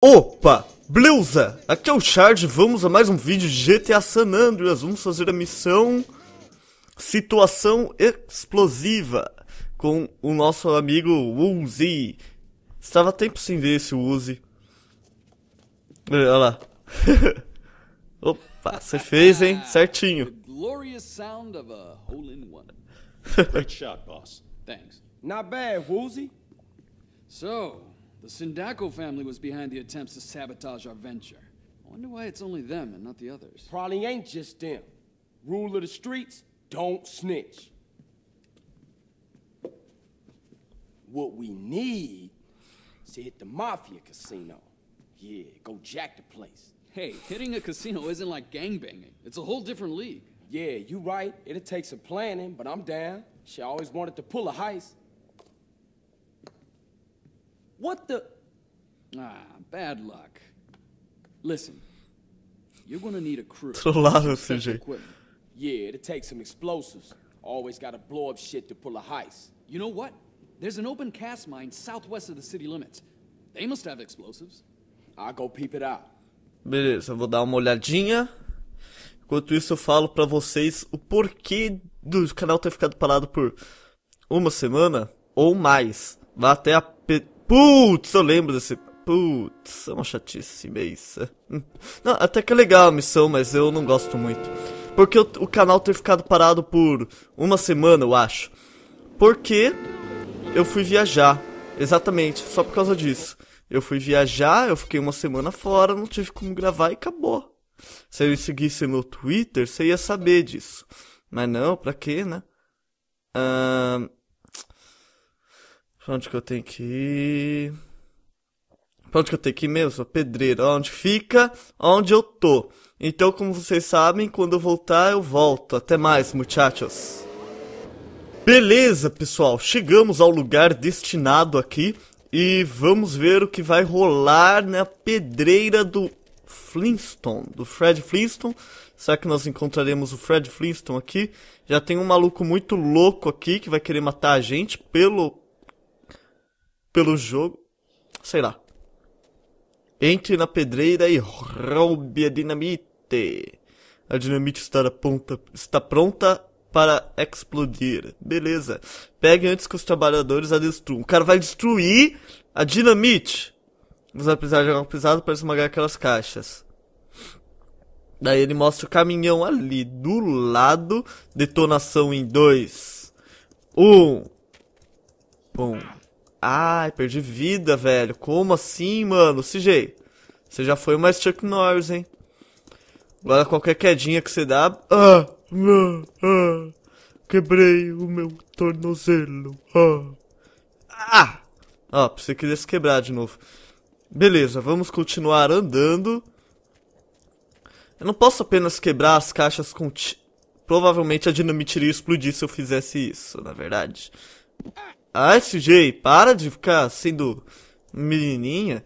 Opa, blusa! Aqui é o Charge, vamos a mais um vídeo de GTA San Andreas. Vamos fazer a missão Situação Explosiva com o nosso amigo Uzi. Estava tempo sem ver esse Uzi. É, olha lá. Opa, você fez, hein? Certinho. Glorious sound of a hole in one. Great shot, boss. Thanks. Not bad, Woozy. So, The Sindaco family was behind the attempts to sabotage our venture. I wonder why it's only them and not the others. Probably ain't just them. Rule of the streets, don't snitch. What we need is to hit the Mafia casino. Yeah, go jack the place. Hey, hitting a casino isn't like gangbanging. It's a whole different league. Yeah, you right. It'll take some planning, but I'm down. She always wanted to pull a heist. What the? Ah, bad luck. Listen, you're gonna need a crew. Trollado esse Yeah, to take some explosives. Always gotta blow up shit to pull a heist. You know what? There's an open cast mine southwest of the city limits. They must have explosives. I'll go peep it out. Beleza, vou dar uma olhadinha. Enquanto isso, eu falo para vocês o porquê do canal ter ficado parado por uma semana ou mais. Vá até a Putz, eu lembro desse. Putz, é uma chatice imensa. Não, até que é legal a missão, mas eu não gosto muito. Porque o, o canal ter ficado parado por uma semana, eu acho. Porque eu fui viajar. Exatamente, só por causa disso. Eu fui viajar, eu fiquei uma semana fora, não tive como gravar e acabou. Se eu seguisse no Twitter, você ia saber disso. Mas não, pra quê, né? Ahn. Uh... Pra onde que eu tenho que ir? Pra onde que eu tenho que ir mesmo? Pedreira. Onde fica, onde eu tô. Então, como vocês sabem, quando eu voltar, eu volto. Até mais, muchachos. Beleza, pessoal. Chegamos ao lugar destinado aqui. E vamos ver o que vai rolar na pedreira do Flintstone, do Fred Flintstone. Será que nós encontraremos o Fred Flintstone aqui? Já tem um maluco muito louco aqui que vai querer matar a gente pelo pelo jogo. Sei lá. Entre na pedreira e roube a dinamite. A dinamite está, ponta, está pronta para explodir. Beleza. Pegue antes que os trabalhadores a destruam. O cara vai destruir a dinamite. Você vai precisar jogar um pisado para esmagar aquelas caixas. Daí ele mostra o caminhão ali do lado. Detonação em dois. Um. Bom. Ai, perdi vida, velho. Como assim, mano? CJ, você já foi mais Chuck Norris, hein? Agora qualquer quedinha que você dá. Ah, ah, ah, quebrei o meu tornozelo. Ah. ah! Ó, você queria se quebrar de novo. Beleza, vamos continuar andando. Eu não posso apenas quebrar as caixas com. Provavelmente a dinamite iria explodir se eu fizesse isso, na verdade. Ai, CJ, para de ficar sendo menininha.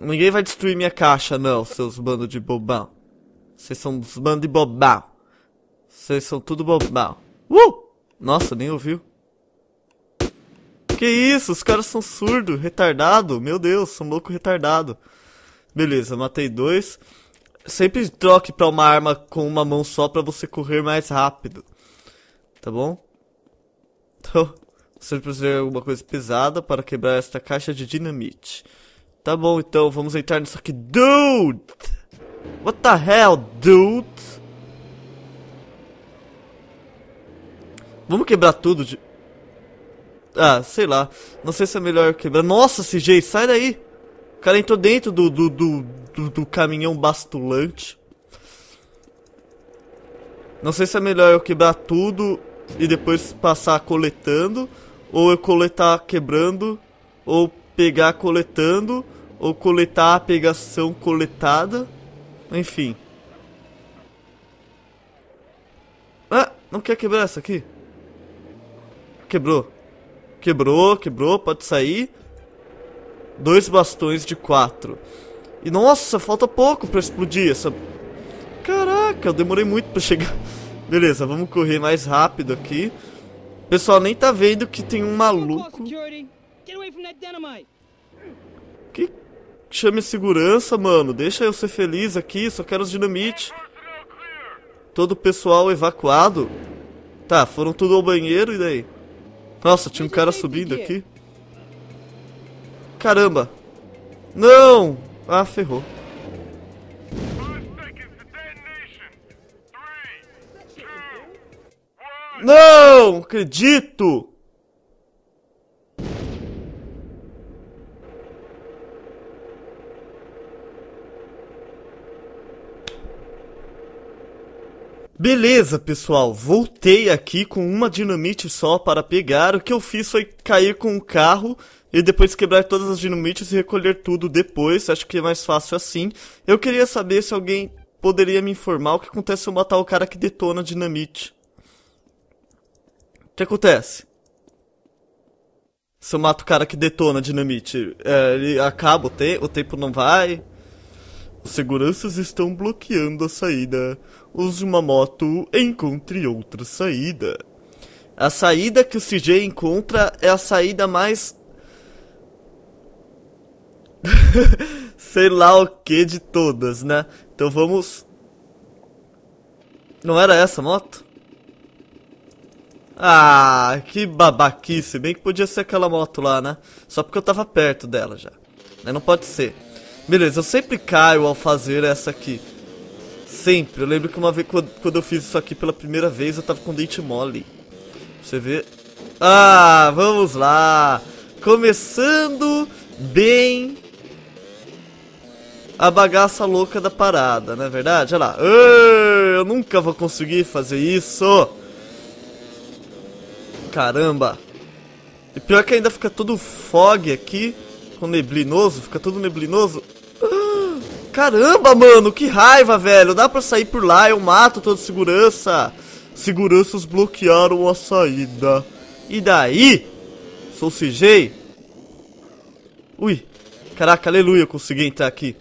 Ninguém vai destruir minha caixa, não, seus bandos de bobão. Vocês são uns bandos de bobão. Vocês são tudo bobão. Uh! Nossa, nem ouviu. Que isso, os caras são surdo, retardado. Meu Deus, são louco retardado. Beleza, matei dois. Sempre troque pra uma arma com uma mão só pra você correr mais rápido. Tá bom? Então, você precisa de alguma coisa pesada para quebrar esta caixa de dinamite. Tá bom, então, vamos entrar nisso aqui. Dude! What the hell, dude? Vamos quebrar tudo de... Ah, sei lá. Não sei se é melhor quebrar... Nossa, CJ, sai daí! O cara entrou dentro do, do, do, do, do caminhão bastulante. Não sei se é melhor eu quebrar tudo e depois passar coletando, ou eu coletar quebrando, ou pegar coletando, ou coletar a pegação coletada, enfim. Ah, não quer quebrar essa aqui? Quebrou. Quebrou, quebrou, pode sair. Dois bastões de quatro. E nossa, falta pouco pra explodir essa... Caraca, eu demorei muito pra chegar... Beleza, vamos correr mais rápido aqui. O pessoal nem tá vendo que tem um maluco. Que chame segurança, mano. Deixa eu ser feliz aqui, só quero os dinamite. Todo o pessoal evacuado. Tá, foram tudo ao banheiro e daí? Nossa, tinha um cara subindo aqui. Caramba. Não! Ah, ferrou. Não acredito! Beleza, pessoal, voltei aqui com uma dinamite só para pegar. O que eu fiz foi cair com o carro e depois quebrar todas as dinamites e recolher tudo depois. Acho que é mais fácil assim. Eu queria saber se alguém poderia me informar o que acontece se eu matar o cara que detona a dinamite. O que acontece? Se eu mato o cara que detona a dinamite, é, ele acaba o, te o tempo não vai. Os seguranças estão bloqueando a saída. Use uma moto, encontre outra saída. A saída que o CJ encontra é a saída mais. Sei lá o que de todas, né? Então vamos. Não era essa a moto? Ah, que babaquice. Bem que podia ser aquela moto lá, né? Só porque eu tava perto dela já. Né, não pode ser. Beleza, eu sempre caio ao fazer essa aqui. Sempre. Eu lembro que uma vez, quando eu fiz isso aqui pela primeira vez, eu tava com dente mole. Você vê... Ah, vamos lá. Começando bem a bagaça louca da parada, não é verdade? Olha lá. Eu nunca vou conseguir fazer isso caramba. E pior que ainda fica tudo fog aqui, com neblinoso, fica tudo neblinoso. caramba, mano, que raiva, velho. Dá pra sair por lá, eu mato toda segurança. Seguranças bloquearam a saída. E daí? Sou CJ. Ui, caraca, aleluia, consegui entrar aqui.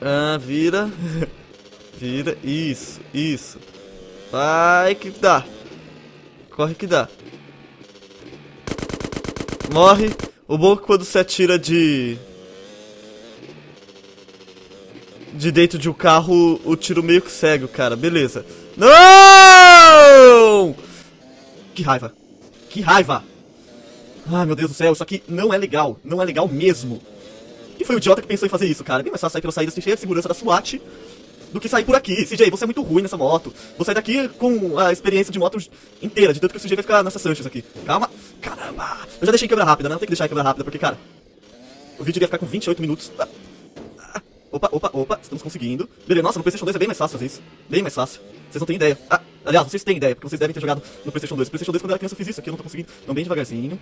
Ah, vira. vira, isso, isso. Vai que dá. Corre que dá. Morre. O bom é que quando você atira de... De dentro de um carro, o tiro meio que segue o cara. Beleza. Não! Que raiva. Que raiva. Ah, meu Deus do céu, isso aqui não é legal. Não é legal mesmo. Quem foi o idiota que pensou em fazer isso, cara. nem mais fácil sair pela saída sem cheia de segurança da SWAT do que sair por aqui. CJ, você é muito ruim nessa moto. Vou sair daqui com a experiência de moto inteira, de tanto que o CJ vai ficar nessa Sanches aqui. Calma. Caramba. Eu já deixei quebra rápida, né? Não tem que deixar quebra rápida, porque, cara, o vídeo ia ficar com 28 minutos. Ah, ah. Opa, opa, opa, estamos conseguindo. Beleza, nossa, no Playstation 2 é bem mais fácil fazer isso. Bem mais fácil. Vocês não têm ideia. Ah, aliás, vocês têm ideia, porque vocês devem ter jogado no Playstation 2. Playstation 2, quando eu era criança, eu fiz isso aqui, eu não tô conseguindo. Então, bem devagarzinho.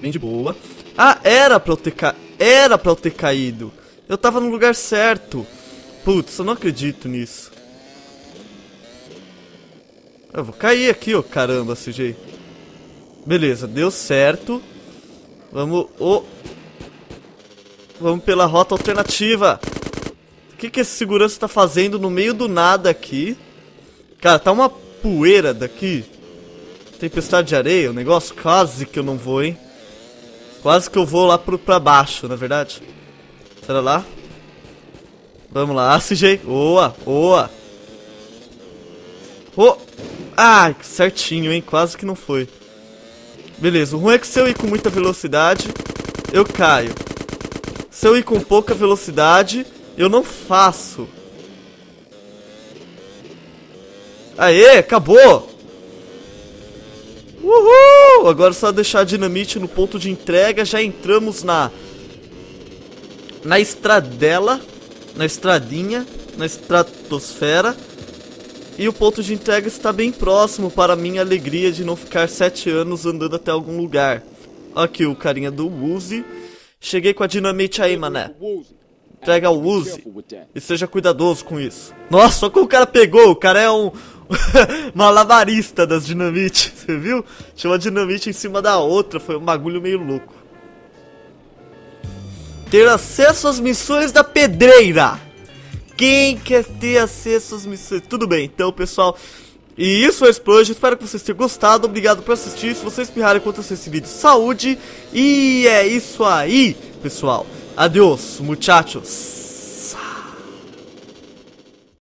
Bem de boa. Ah, era pra eu ter caído. Era pra eu ter caído. Eu tava no lugar certo. Putz, eu não acredito nisso. Eu vou cair aqui, ó. Caramba, Cj. Beleza, deu certo. Vamos... Oh. Vamos pela rota alternativa. O que, que esse segurança tá fazendo no meio do nada aqui? Cara, tá uma poeira daqui. Tempestade de areia, o um negócio quase que eu não vou, hein? Quase que eu vou lá pro, pra baixo, na verdade. Será lá? Vamos lá, sujei. Boa, boa. Oh. Ah, certinho, hein? Quase que não foi. Beleza, o ruim é que se eu ir com muita velocidade, eu caio. Se eu ir com pouca velocidade, eu não faço. Aê, acabou! Uhul! Agora é só deixar a dinamite no ponto de entrega, já entramos na... Na estradela na estradinha, na estratosfera, e o ponto de entrega está bem próximo para minha alegria de não ficar sete anos andando até algum lugar. Aqui o carinha do Woozy. Cheguei com a dinamite aí, mané. Entrega o Woozy. E seja cuidadoso com isso. Nossa, só que o cara pegou. O cara é um malabarista das dinamites, você viu? Tinha uma dinamite em cima da outra. Foi um bagulho meio louco ter acesso às missões da pedreira. Quem quer ter acesso às missões? Tudo bem, então pessoal. E isso é o Explode. espero que vocês tenham gostado, obrigado por assistir, se vocês espirrarem enquanto assistem esse vídeo, saúde, e é isso aí, pessoal, adeus, muchachos.